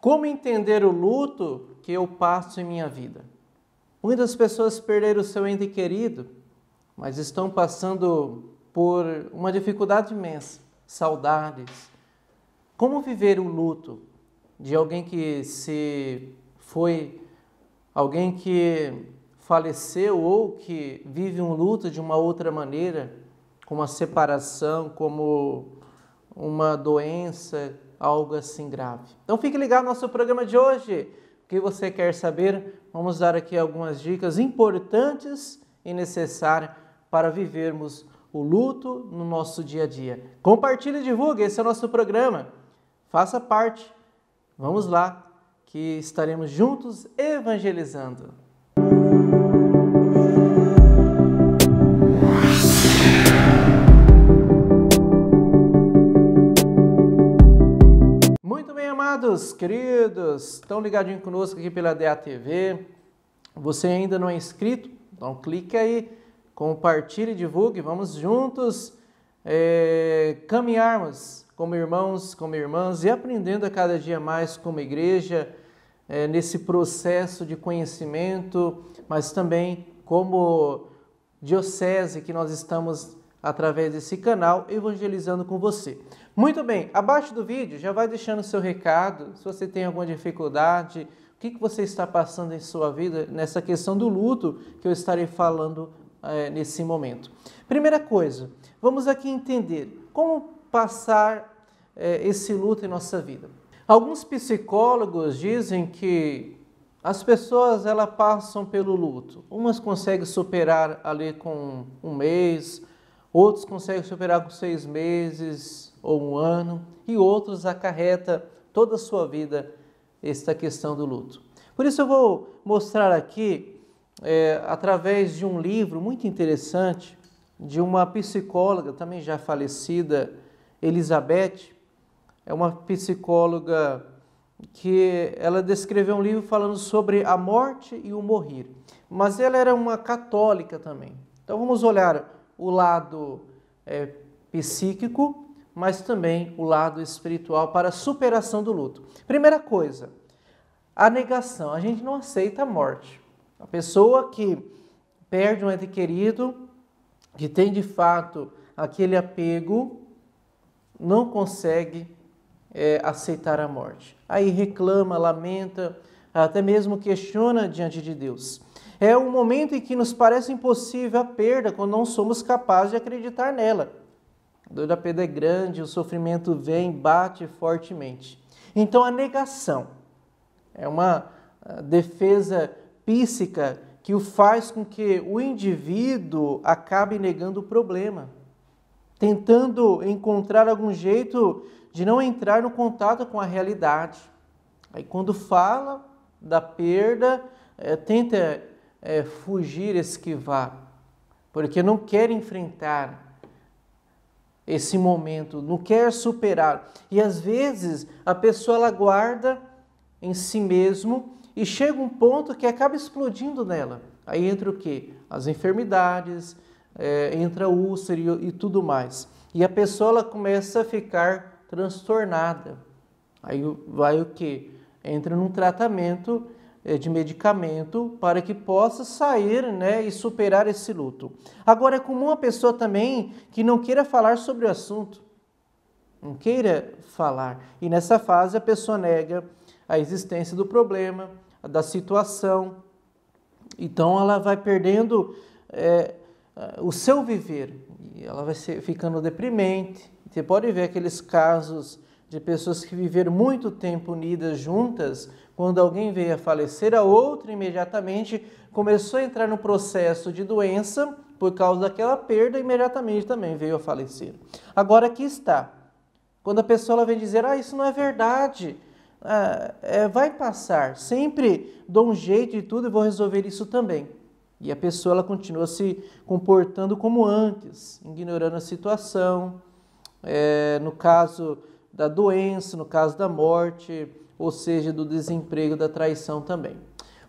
Como entender o luto que eu passo em minha vida? Muitas pessoas perderam o seu ente querido, mas estão passando por uma dificuldade imensa, saudades. Como viver o luto de alguém que se foi, alguém que faleceu ou que vive um luto de uma outra maneira, como a separação, como uma doença, algo assim grave. Então fique ligado no nosso programa de hoje. O que você quer saber? Vamos dar aqui algumas dicas importantes e necessárias para vivermos o luto no nosso dia a dia. Compartilhe e divulgue, esse é o nosso programa. Faça parte. Vamos lá, que estaremos juntos evangelizando. Queridos, queridos, estão ligadinho conosco aqui pela DATV. Você ainda não é inscrito? Então clique aí, compartilhe, divulgue. Vamos juntos é, eh, caminharmos como irmãos, como irmãs e aprendendo a cada dia mais como igreja é, nesse processo de conhecimento, mas também como diocese que nós estamos através desse canal evangelizando com você. Muito bem, abaixo do vídeo já vai deixando seu recado, se você tem alguma dificuldade, o que, que você está passando em sua vida nessa questão do luto que eu estarei falando é, nesse momento. Primeira coisa, vamos aqui entender como passar é, esse luto em nossa vida. Alguns psicólogos dizem que as pessoas elas passam pelo luto. Umas conseguem superar ali com um mês, outros conseguem superar com seis meses, ou um ano, e outros acarreta toda a sua vida esta questão do luto. Por isso eu vou mostrar aqui, é, através de um livro muito interessante, de uma psicóloga também já falecida, Elizabeth, é uma psicóloga que ela descreveu um livro falando sobre a morte e o morrer. Mas ela era uma católica também. Então vamos olhar o lado é, psíquico mas também o lado espiritual para a superação do luto. Primeira coisa, a negação. A gente não aceita a morte. A pessoa que perde um ente querido, que tem de fato aquele apego, não consegue é, aceitar a morte. Aí reclama, lamenta, até mesmo questiona diante de Deus. É um momento em que nos parece impossível a perda quando não somos capazes de acreditar nela. A dor da perda é grande, o sofrimento vem, bate fortemente. Então a negação é uma ah, defesa psíquica que o faz com que o indivíduo acabe negando o problema, tentando encontrar algum jeito de não entrar no contato com a realidade. Aí quando fala da perda, é, tenta é, fugir, esquivar, porque não quer enfrentar esse momento, não quer superar. E às vezes a pessoa ela guarda em si mesmo e chega um ponto que acaba explodindo nela. Aí entra o que? As enfermidades, é, entra úlcera e, e tudo mais. E a pessoa ela começa a ficar transtornada. Aí vai o que? Entra num tratamento eh, de medicamento para que possa sair né, e superar esse luto. Agora, é comum a pessoa também que não queira falar sobre o assunto, não queira falar. E nessa fase a pessoa nega a existência do problema, da situação. Então ela vai perdendo é, o seu viver, e ela vai ser, ficando deprimente. Você pode ver aqueles casos de pessoas que viveram muito tempo unidas juntas, quando alguém veio a falecer, a outra imediatamente começou a entrar no processo de doença por causa daquela perda, imediatamente também veio a falecer. Agora aqui está. Quando a pessoa vem dizer, ah, isso não é verdade, ah, é, vai passar, sempre dou um jeito de tudo e vou resolver isso também. E a pessoa ela continua se comportando como antes, ignorando a situação, é, no caso da doença, no caso da morte, ou seja, do desemprego, da traição também.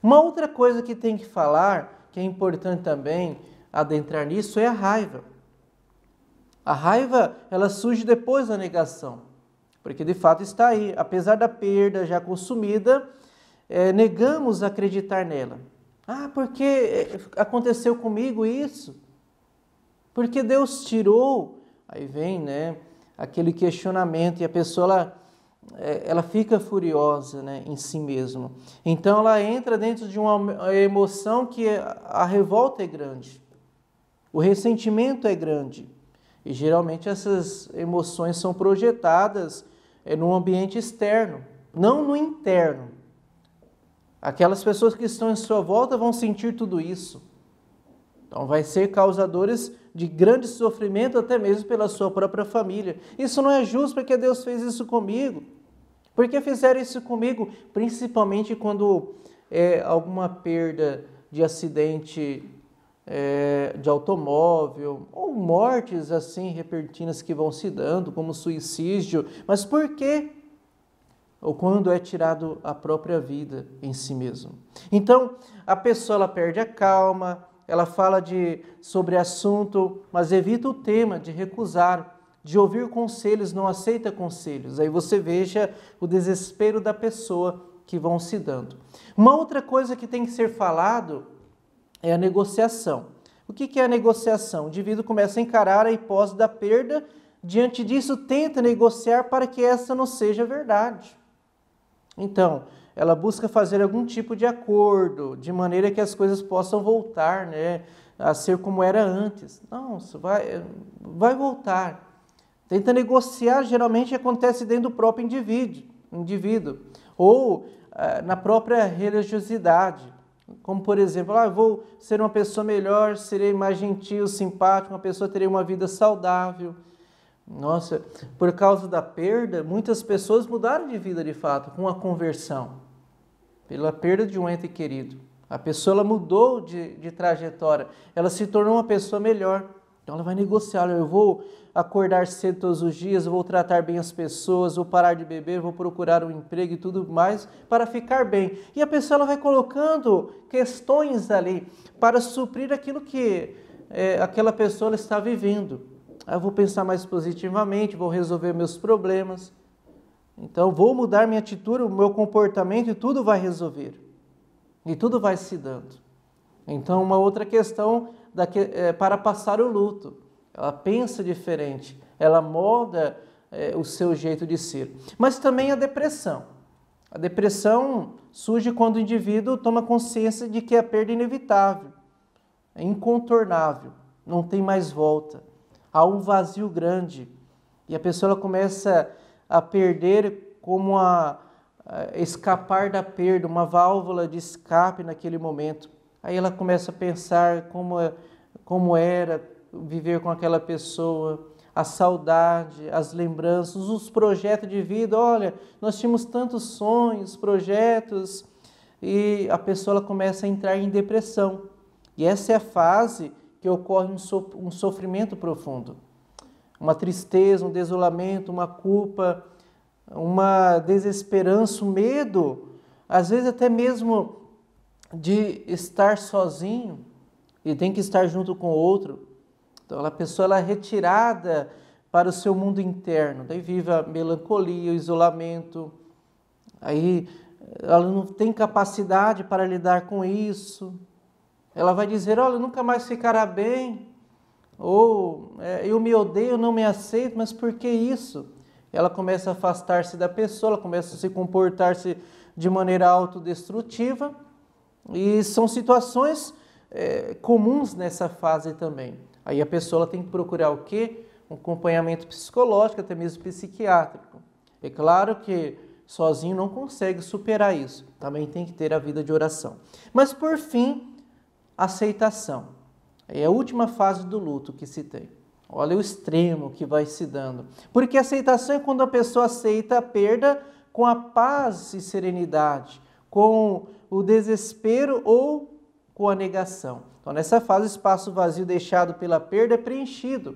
Uma outra coisa que tem que falar, que é importante também adentrar nisso, é a raiva. A raiva, ela surge depois da negação, porque de fato está aí, apesar da perda já consumida, é, negamos acreditar nela. Ah, porque é, aconteceu comigo isso? Porque Deus tirou. Aí vem, né, aquele questionamento e a pessoa ela é, ela fica furiosa né, em si mesma. Então ela entra dentro de uma emoção que é, a revolta é grande, o ressentimento é grande. E geralmente essas emoções são projetadas é, no ambiente externo, não no interno. Aquelas pessoas que estão em sua volta vão sentir tudo isso. Então vai ser causadores de grande sofrimento até mesmo pela sua própria família. Isso não é justo porque Deus fez isso comigo. Por que fizeram isso comigo? Principalmente quando é, alguma perda de acidente é, de automóvel, ou mortes assim repentinas que vão se dando, como suicídio. Mas por quê? Ou quando é tirado a própria vida em si mesmo. Então, a pessoa ela perde a calma, ela fala de, sobre assunto, mas evita o tema de recusar de ouvir conselhos, não aceita conselhos. Aí você veja o desespero da pessoa que vão se dando. Uma outra coisa que tem que ser falado é a negociação. O que é a negociação? O indivíduo começa a encarar a hipótese da perda, diante disso tenta negociar para que essa não seja verdade. Então, ela busca fazer algum tipo de acordo, de maneira que as coisas possam voltar né, a ser como era antes. Não, vai, eh, vai voltar. Tenta negociar geralmente acontece dentro do próprio indivíduo, indivíduo ou eh, na própria religiosidade. Como, por exemplo, ah, vou ser uma pessoa melhor, serei mais gentil, simpático, uma pessoa terei uma vida saudável. Nossa, por causa da perda, muitas pessoas mudaram de vida de fato com a conversão, pela perda de um ente querido. A pessoa ela mudou de, de trajetória, ela se tornou uma pessoa melhor. Então ela vai negociar, eu vou acordar cedo todos os dias, vou tratar bem as pessoas, vou parar de beber, vou procurar um emprego e tudo mais para ficar bem. E a pessoa ela vai colocando questões ali para suprir aquilo que é, aquela pessoa está vivendo. Ah, eu vou pensar mais positivamente, vou resolver meus problemas. Então vou mudar minha atitude, o meu comportamento e tudo vai resolver. E tudo vai se dando. Então uma outra questão daqui, é, para passar o luto. Ela pensa diferente, ela molda é, o seu jeito de ser. Mas também a depressão. A depressão surge quando o indivíduo toma consciência de que a é perda é inevitável, é incontornável, não tem mais volta. Há um vazio grande e a pessoa começa a perder como a, a escapar da perda, uma válvula de escape naquele momento Aí ela começa a pensar como, é, como era viver com aquela pessoa, a saudade, as lembranças, os projetos de vida. Olha, nós tínhamos tantos sonhos, projetos, e a pessoa começa a entrar em depressão. E essa é a fase que ocorre um, so, um sofrimento profundo, uma tristeza, um desolamento, uma culpa, uma desesperança, um medo, às vezes até mesmo de estar sozinho e tem que estar junto com o outro. Então a pessoa ela é retirada para o seu mundo interno, daí vive a melancolia, o isolamento. Aí ela não tem capacidade para lidar com isso. Ela vai dizer: "Olha, nunca mais ficará bem". Ou é, "Eu me odeio, não me aceito, mas por que isso?" Ela começa a afastar-se da pessoa, ela começa a se comportar-se de maneira autodestrutiva e são situações é, comuns nessa fase também. Aí a pessoa tem que procurar o quê? Um acompanhamento psicológico, até mesmo psiquiátrico. É claro que sozinho não consegue superar isso. Também tem que ter a vida de oração. Mas por fim, aceitação. É a última fase do luto que se tem. Olha o extremo que vai se dando. Porque aceitação é quando a pessoa aceita a perda com a paz e serenidade, com o desespero ou com a negação. Então, nessa fase, o espaço vazio deixado pela perda é preenchido.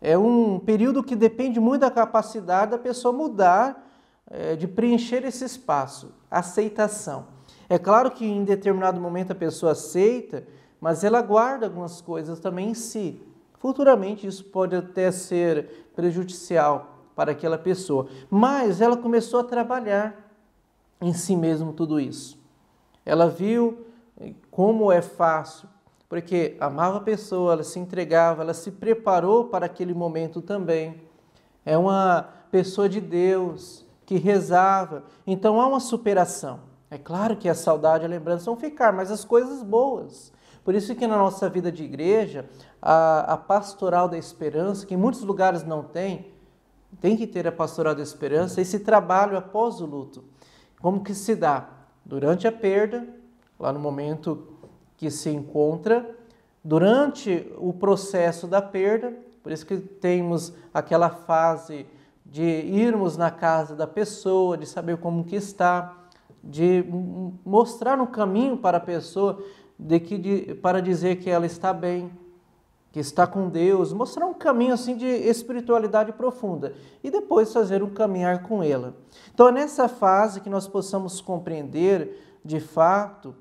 É um período que depende muito da capacidade da pessoa mudar, eh, de preencher esse espaço, aceitação. É claro que em determinado momento a pessoa aceita, mas ela guarda algumas coisas também em si. Futuramente isso pode até ser prejudicial para aquela pessoa, mas ela começou a trabalhar em si mesmo tudo isso. Ela viu eh, como é fácil, porque amava a pessoa, ela se entregava, ela se preparou para aquele momento também. É uma pessoa de Deus que rezava. Então há uma superação. É claro que a saudade e a lembrança vão ficar, mas as coisas boas. Por isso que na nossa vida de igreja, a, a pastoral da esperança, que em muitos lugares não tem, tem que ter a pastoral da esperança, esse trabalho após o luto como que se dá? Durante a perda, lá no momento que se encontra, durante o processo da perda, por isso que temos aquela fase de irmos na casa da pessoa, de saber como que está, de mostrar um caminho para a pessoa de que, de, para dizer que ela está bem, que está com Deus, mostrar um caminho assim de espiritualidade profunda e depois fazer um caminhar com ela. Então é nessa fase que nós possamos compreender de fato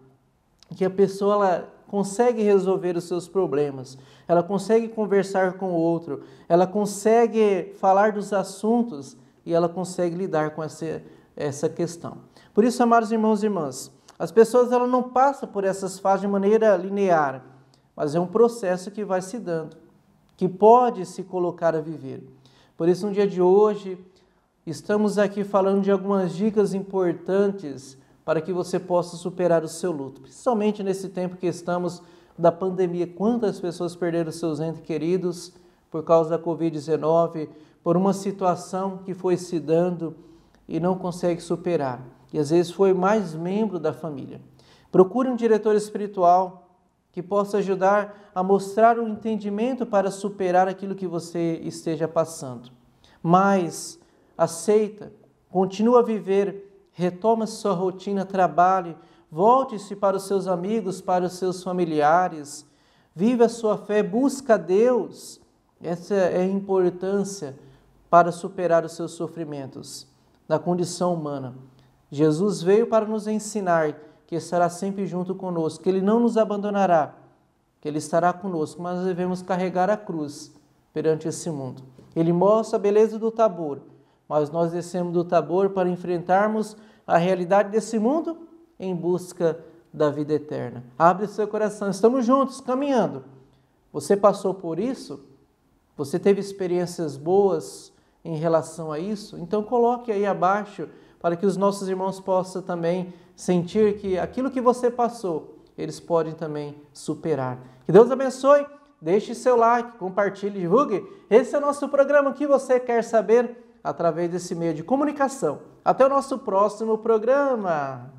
que a pessoa ela consegue resolver os seus problemas, ela consegue conversar com o outro, ela consegue falar dos assuntos e ela consegue lidar com essa, essa questão. Por isso, amados irmãos e irmãs, as pessoas ela não passam por essas fases de maneira linear mas é um processo que vai se dando, que pode se colocar a viver. Por isso, no dia de hoje, estamos aqui falando de algumas dicas importantes para que você possa superar o seu luto, principalmente nesse tempo que estamos da pandemia. Quantas pessoas perderam seus entes queridos por causa da Covid-19, por uma situação que foi se dando e não consegue superar. E às vezes foi mais membro da família. Procure um diretor espiritual, que possa ajudar a mostrar o entendimento para superar aquilo que você esteja passando. Mas aceita, continua a viver, retoma sua rotina, trabalhe, volte-se para os seus amigos, para os seus familiares, vive a sua fé, busca Deus. Essa é a importância para superar os seus sofrimentos da condição humana. Jesus veio para nos ensinar que estará sempre junto conosco, que Ele não nos abandonará, que Ele estará conosco, mas nós devemos carregar a cruz perante esse mundo. Ele mostra a beleza do Tabor, mas nós descemos do Tabor para enfrentarmos a realidade desse mundo em busca da vida eterna. Abre seu coração, estamos juntos, caminhando. Você passou por isso? Você teve experiências boas em relação a isso? Então coloque aí abaixo para que os nossos irmãos possam também sentir que aquilo que você passou, eles podem também superar. Que Deus abençoe, deixe seu like, compartilhe, divulgue. Esse é o nosso programa que você quer saber através desse meio de comunicação. Até o nosso próximo programa.